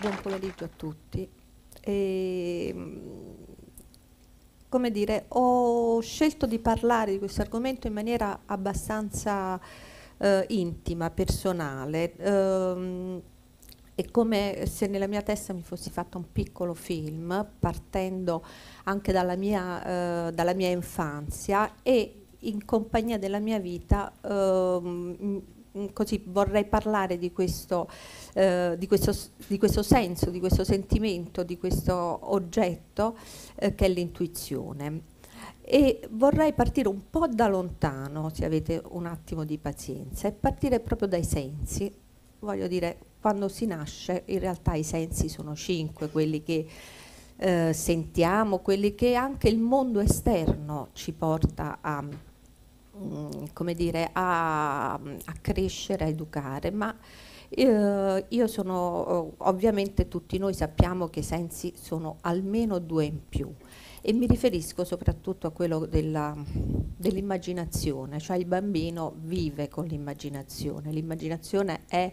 Buon pomeriggio a tutti. E, ehm, come dire, ho scelto di parlare di questo argomento in maniera abbastanza eh, intima, personale. Ehm, è come se nella mia testa mi fossi fatto un piccolo film partendo anche dalla mia, eh, dalla mia infanzia e in compagnia della mia vita eh, così vorrei parlare di questo, eh, di, questo, di questo, senso, di questo sentimento, di questo oggetto eh, che è l'intuizione. E vorrei partire un po' da lontano, se avete un attimo di pazienza, e partire proprio dai sensi, voglio dire, quando si nasce in realtà i sensi sono cinque, quelli che eh, sentiamo, quelli che anche il mondo esterno ci porta a, mh, mm, dire, a, a crescere, a educare, ma eh, io sono, eh, ovviamente tutti noi sappiamo che i sensi sono almeno due in più e mi riferisco soprattutto a quello dell'immaginazione, cioè il bambino vive con l'immaginazione, l'immaginazione è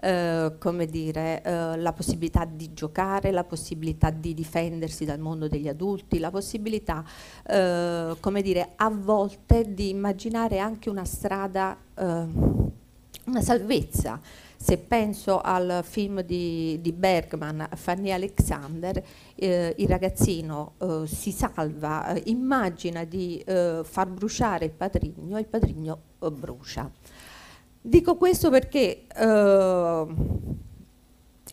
eh, come dire, eh, la possibilità di giocare, la possibilità di difendersi dal mondo degli adulti, la possibilità, eh, come dire, a volte di immaginare anche una strada, eh, una salvezza se penso al film di, di Bergman, Fanny Alexander, eh, il ragazzino eh, si salva, eh, immagina di eh, far bruciare il patrigno e il padrigno eh, brucia. Dico questo perché eh,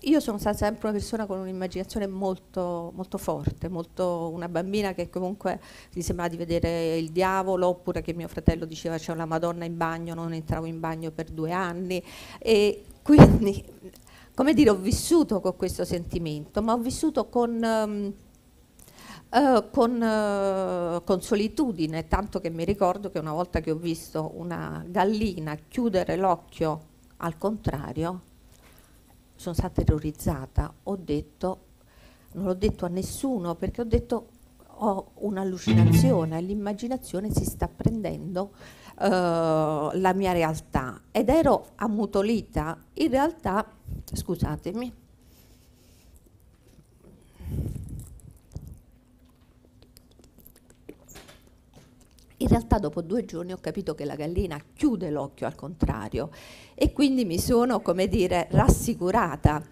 io sono stata sempre una persona con un'immaginazione molto, molto forte, molto una bambina che comunque mi sembrava di vedere il diavolo, oppure che mio fratello diceva c'è una Madonna in bagno, non entravo in bagno per due anni. E quindi, come dire, ho vissuto con questo sentimento, ma ho vissuto con... Um, Uh, con, uh, con, solitudine, tanto che mi ricordo che una volta che ho visto una gallina chiudere l'occhio al contrario, sono stata terrorizzata, ho detto, non l'ho detto a nessuno perché ho detto ho un'allucinazione, l'immaginazione si sta prendendo eh, la mia realtà ed ero ammutolita, in realtà, scusatemi, in realtà dopo due giorni ho capito che la gallina chiude l'occhio al contrario e quindi mi sono, come dire, rassicurata.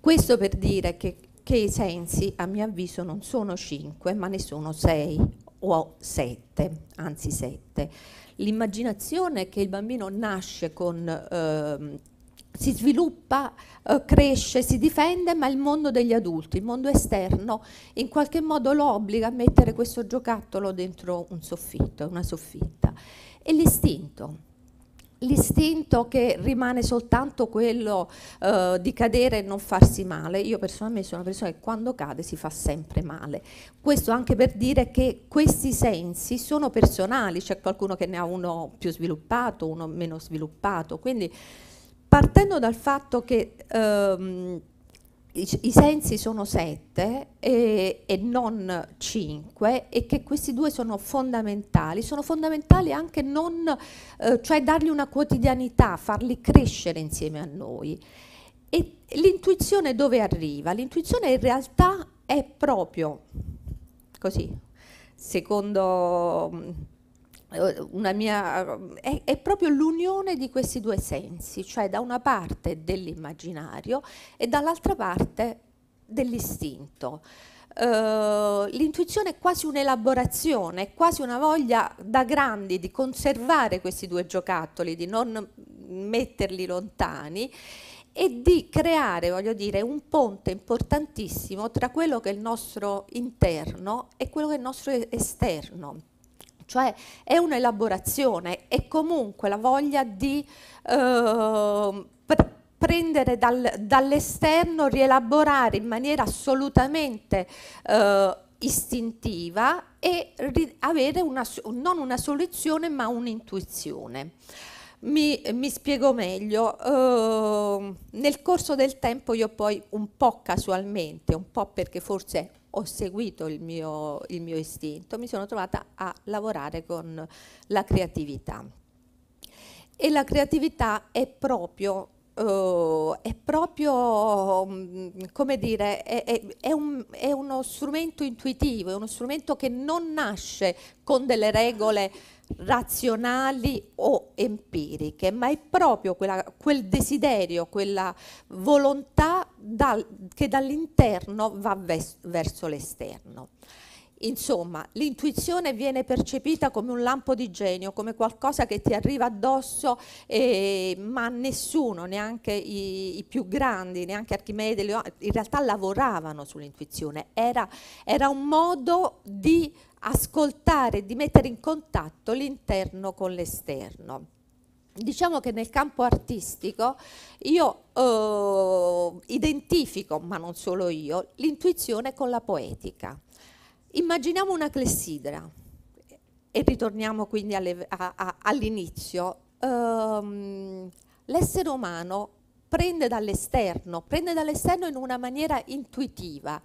Questo per dire che, che i sensi, a mio avviso, non sono cinque, ma ne sono sei o sette, anzi sette. L'immaginazione che il bambino nasce con, eh, si sviluppa, eh, cresce, si difende, ma il mondo degli adulti, il mondo esterno, in qualche modo lo obbliga a mettere questo giocattolo dentro un soffitto, una soffitta. E l'istinto, l'istinto che rimane soltanto quello eh, di cadere e non farsi male. Io personalmente sono una persona che quando cade si fa sempre male. Questo anche per dire che questi sensi sono personali, c'è qualcuno che ne ha uno più sviluppato, uno meno sviluppato. Quindi partendo dal fatto che ehm, i, i sensi sono sette e, e, non cinque e che questi due sono fondamentali, sono fondamentali anche non, eh, cioè dargli una quotidianità, farli crescere insieme a noi. E l'intuizione dove arriva? L'intuizione in realtà è proprio così, secondo eh, mia, è, è, proprio l'unione di questi due sensi, cioè da una parte dell'immaginario e dall'altra parte dell'istinto. Uh, l'intuizione è quasi un'elaborazione, è quasi una voglia da grandi di conservare questi due giocattoli, di non metterli lontani e di creare, voglio dire, un ponte importantissimo tra quello che è il nostro interno e quello che è il nostro esterno cioè è un'elaborazione, è comunque la voglia di eh, pre prendere dal, dall'esterno, rielaborare in maniera assolutamente eh, istintiva e avere una, non una soluzione ma un'intuizione. Mi, mi, spiego meglio, eh, nel corso del tempo io poi un po' casualmente, un po' perché forse ho seguito il mio, il mio istinto, mi sono trovata a lavorare con la creatività. E la creatività è proprio Uh, è proprio, mm, come dire, è, è, è, un, è, uno strumento intuitivo, è uno strumento che non nasce con delle regole razionali o empiriche, ma è proprio quella, quel desiderio, quella volontà dal, che dall'interno va ves, verso l'esterno. Insomma, l'intuizione viene percepita come un lampo di genio, come qualcosa che ti arriva addosso, eh, ma nessuno, neanche i, i, più grandi, neanche Archimede, in realtà lavoravano sull'intuizione. Era, era un modo di ascoltare di mettere in contatto l'interno con l'esterno. Diciamo che nel campo artistico io eh, identifico, ma non solo io, l'intuizione con la poetica. Immaginiamo una clessidra e ritorniamo quindi all'inizio. Ehm, l'essere umano prende dall'esterno, prende dall'esterno in una maniera intuitiva.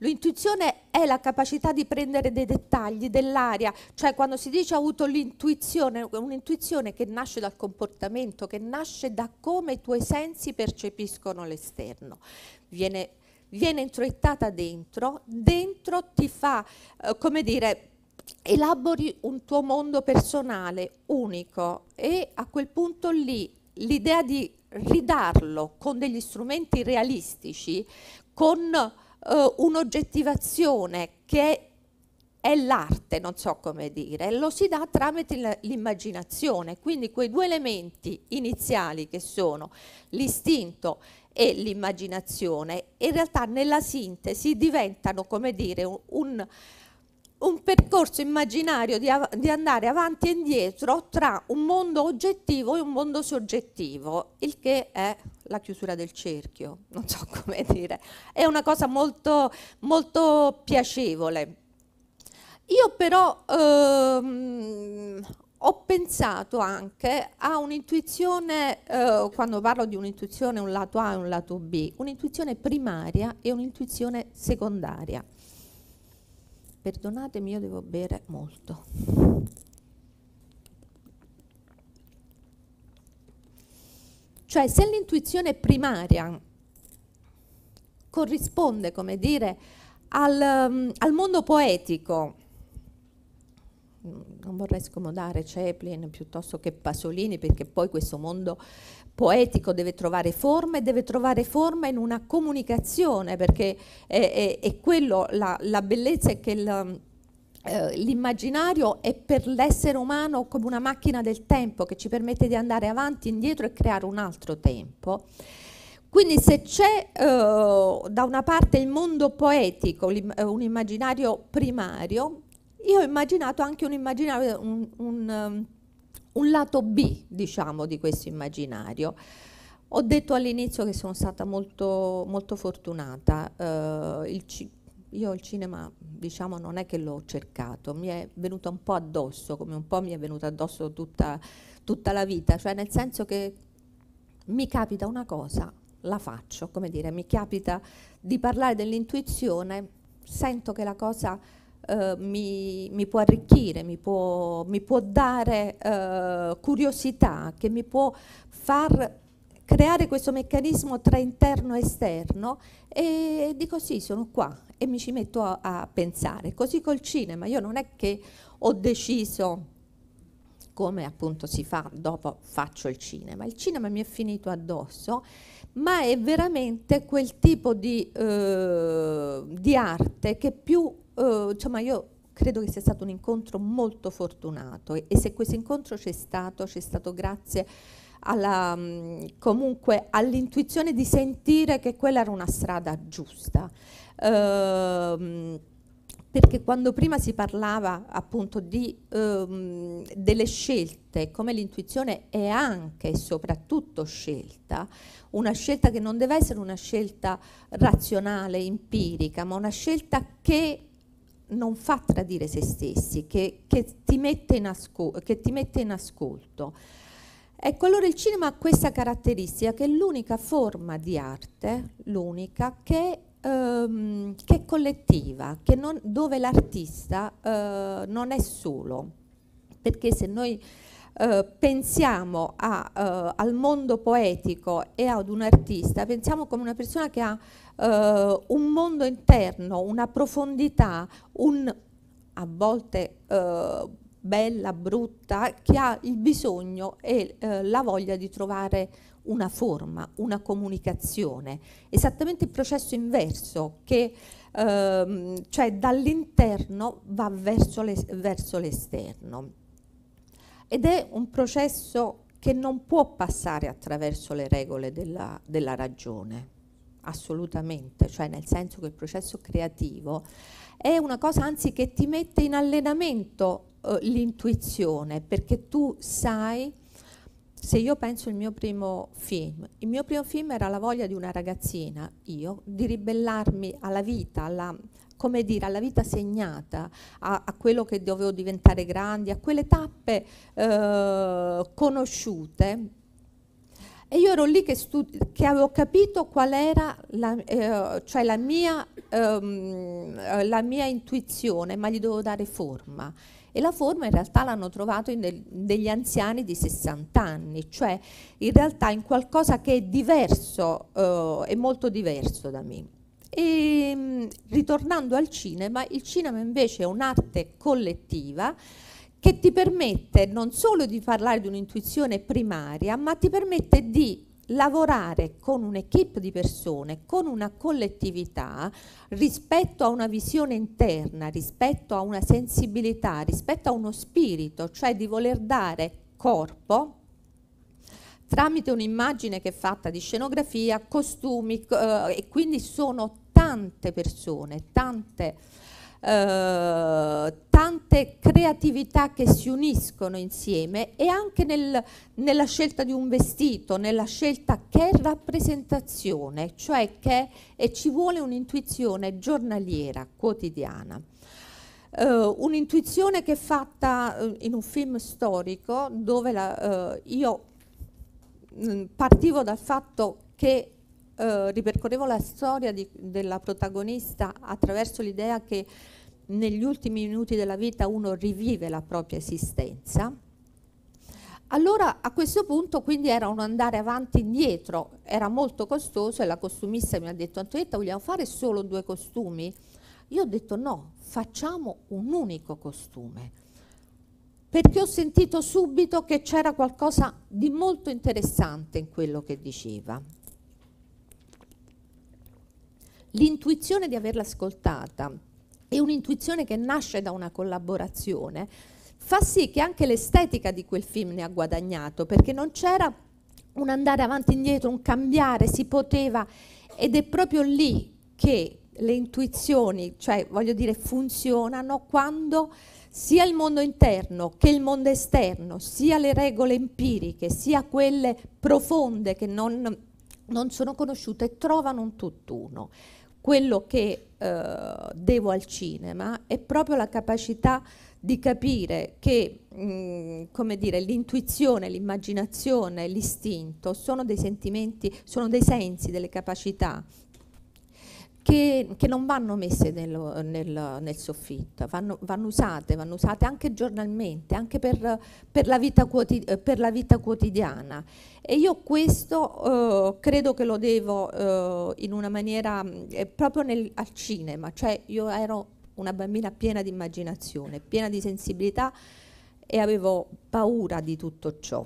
L'intuizione è la capacità di prendere dei dettagli dell'aria, cioè quando si dice ha avuto l'intuizione, un'intuizione che nasce dal comportamento, che nasce da come i tuoi sensi percepiscono l'esterno. Viene, viene introiettata dentro, dentro ti fa, eh, come dire, elabori un tuo mondo personale unico e a quel punto lì l'idea di ridarlo con degli strumenti realistici, con eh, un'oggettivazione che è l'arte, non so come dire, lo si dà tramite l'immaginazione, quindi quei due elementi iniziali che sono l'istinto e l'immaginazione, in realtà nella sintesi diventano, come dire, un, un un percorso immaginario di, av di andare avanti e indietro tra un mondo oggettivo e un mondo soggettivo, il che è la chiusura del cerchio, non so come dire. È una cosa molto, molto piacevole. Io però ehm, ho pensato anche a un'intuizione, eh, quando parlo di un'intuizione, un lato A e un lato B, un'intuizione primaria e un'intuizione secondaria perdonatemi io devo bere molto cioè se l'intuizione primaria corrisponde come dire al, mm, al mondo poetico non vorrei scomodare Chaplin piuttosto che Pasolini, perché poi questo mondo poetico deve trovare forma e deve trovare forma in una comunicazione, perché è, è, è quello, la, la, bellezza è che eh, l'immaginario è per l'essere umano come una macchina del tempo che ci permette di andare avanti, e indietro e creare un altro tempo. Quindi se c'è eh, da una parte il mondo poetico, eh, un immaginario primario, io ho immaginato anche un immaginario, un, un, um, un lato B, diciamo, di questo immaginario. Ho detto all'inizio che sono stata molto, molto fortunata. Eh, ci- io il cinema, diciamo, non è che l'ho cercato, mi è venuto un po' addosso, come un po' mi è venuto addosso tutta, tutta la vita, cioè nel senso che mi capita una cosa, la faccio, come dire, mi capita di parlare dell'intuizione, sento che la cosa eh, mi, mi, può arricchire, mi può, mi può dare eh, curiosità, che mi può far creare questo meccanismo tra interno e esterno e dico sì, sono qua e mi ci metto a, a pensare. Così col cinema, io non è che ho deciso come appunto si fa dopo faccio il cinema. Il cinema mi è finito addosso, ma è veramente quel tipo di, eh, di arte che più uh, insomma io credo che sia stato un incontro molto fortunato e, e se questo incontro c'è stato, c'è stato grazie alla, mh, mm, comunque all'intuizione di sentire che quella era una strada giusta. Uh, perché quando prima si parlava appunto di, um, delle scelte, come l'intuizione è anche e soprattutto scelta, una scelta che non deve essere una scelta razionale, empirica, ma una scelta che non fa tradire se stessi, che, che, ti che, ti mette in ascolto. Ecco, allora il cinema ha questa caratteristica che è l'unica forma di arte, l'unica, che, ehm, che, è collettiva, non, dove l'artista eh, non è solo. Perché se noi eh, pensiamo a, eh, al mondo poetico e ad un artista, pensiamo come una persona che ha eh, un mondo interno, una profondità, un, a volte eh, bella, brutta, che ha il bisogno e eh, la voglia di trovare una forma, una comunicazione, esattamente il processo inverso che ehm, cioè dall'interno va verso, l'esterno ed è un processo che non può passare attraverso le regole della, della ragione, assolutamente, cioè nel senso che il processo creativo è una cosa anzi che ti mette in allenamento eh, l'intuizione, perché tu sai, se io penso al mio primo film, il mio primo film era la voglia di una ragazzina, io, di ribellarmi alla vita, alla, come dire, alla vita segnata, a, a quello che dovevo diventare grandi, a quelle tappe eh, conosciute. E io ero lì che, che avevo capito qual era la, eh, cioè la, mia, ehm, eh, la mia intuizione, ma gli dovevo dare forma e la forma in realtà l'hanno trovato in del, degli anziani di 60 anni, cioè in realtà in qualcosa che è diverso, eh, è molto diverso da me. E ehm, ritornando al cinema, il cinema invece è un'arte collettiva che ti permette non solo di parlare di un'intuizione primaria, ma ti permette di lavorare con un'equipe di persone, con una collettività, rispetto a una visione interna, rispetto a una sensibilità, rispetto a uno spirito, cioè di voler dare corpo tramite un'immagine che è fatta di scenografia, costumi eh, e quindi sono tante persone, tante, eh, tante creatività che si uniscono insieme e anche nel, nella scelta di un vestito, nella scelta che rappresentazione, cioè che e ci vuole un'intuizione giornaliera, quotidiana. Uh, un'intuizione che è fatta uh, in un film storico dove la, uh, io mh, mm, partivo dal fatto che eh, ripercorrevo la storia di, della protagonista attraverso l'idea che negli ultimi minuti della vita uno rivive la propria esistenza, allora a questo punto quindi era un andare avanti e indietro, era molto costoso e la costumista mi ha detto Antonietta vogliamo fare solo due costumi? Io ho detto no, facciamo un unico costume, perché ho sentito subito che c'era qualcosa di molto interessante in quello che diceva l'intuizione di averla ascoltata e un'intuizione che nasce da una collaborazione fa sì che anche l'estetica di quel film ne ha guadagnato, perché non c'era un andare avanti e indietro, un cambiare, si poteva ed è proprio lì che le intuizioni, cioè voglio dire, funzionano quando sia il mondo interno che il mondo esterno, sia le regole empiriche, sia quelle profonde che non, non sono conosciute, trovano un tutt'uno quello che eh, devo al cinema è proprio la capacità di capire che mh, come dire, l'intuizione, l'immaginazione, l'istinto sono dei sentimenti, sono dei sensi, delle capacità che, che non vanno messe nel, nel, nel soffitto, vanno, vanno, usate, vanno usate anche giornalmente, anche per, per, la, vita per la, vita quotidiana. E io questo eh, credo che lo devo eh, in una maniera eh, proprio nel, al cinema, cioè io ero una bambina piena di immaginazione, piena di sensibilità e avevo paura di tutto ciò.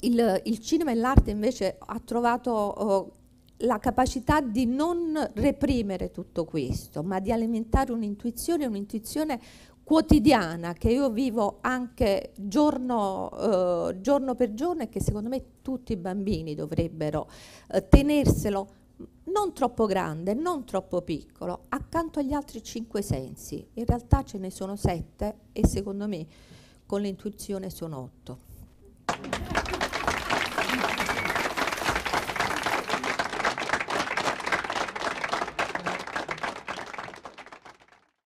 Il, il cinema e l'arte invece ha trovato oh, la capacità di non reprimere tutto questo, ma di alimentare un'intuizione, un'intuizione quotidiana che io vivo anche giorno, eh, giorno, per giorno e che secondo me tutti i bambini dovrebbero eh, tenerselo non troppo grande, non troppo piccolo, accanto agli altri cinque sensi. In realtà ce ne sono sette e secondo me con l'intuizione sono otto.